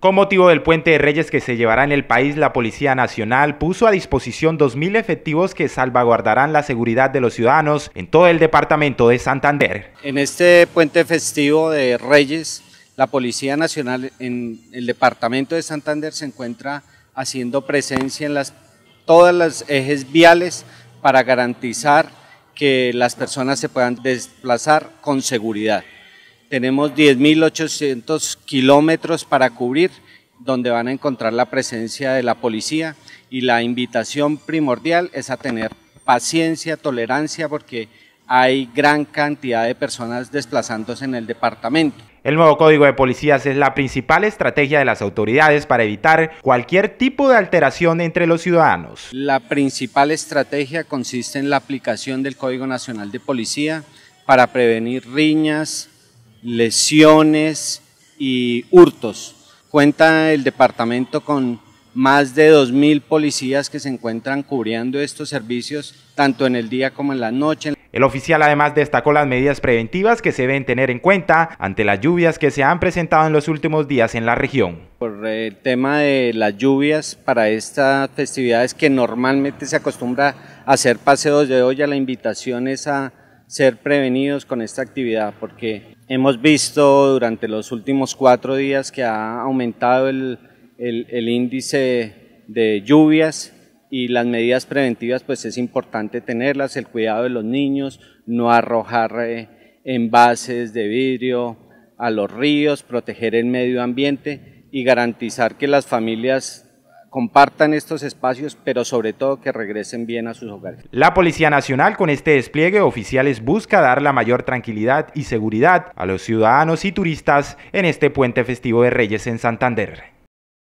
Con motivo del puente de Reyes que se llevará en el país, la Policía Nacional puso a disposición 2.000 efectivos que salvaguardarán la seguridad de los ciudadanos en todo el departamento de Santander. En este puente festivo de Reyes, la Policía Nacional en el departamento de Santander se encuentra haciendo presencia en las, todas las ejes viales para garantizar que las personas se puedan desplazar con seguridad. Tenemos 10.800 kilómetros para cubrir, donde van a encontrar la presencia de la policía y la invitación primordial es a tener paciencia, tolerancia, porque hay gran cantidad de personas desplazándose en el departamento. El nuevo código de policías es la principal estrategia de las autoridades para evitar cualquier tipo de alteración entre los ciudadanos. La principal estrategia consiste en la aplicación del Código Nacional de Policía para prevenir riñas, lesiones y hurtos. Cuenta el departamento con más de 2.000 policías que se encuentran cubriendo estos servicios tanto en el día como en la noche. El oficial además destacó las medidas preventivas que se deben tener en cuenta ante las lluvias que se han presentado en los últimos días en la región. Por el tema de las lluvias para estas festividades que normalmente se acostumbra a hacer paseos de olla, la invitación es a ser prevenidos con esta actividad porque hemos visto durante los últimos cuatro días que ha aumentado el, índice de lluvias y las medidas preventivas pues es importante tenerlas, el cuidado de los niños, no arrojar eh, envases de vidrio a los ríos, proteger el medio ambiente y garantizar que las familias compartan estos espacios, pero sobre todo que regresen bien a sus hogares. La Policía Nacional con este despliegue oficiales busca dar la mayor tranquilidad y seguridad a los ciudadanos y turistas en este puente festivo de Reyes en Santander.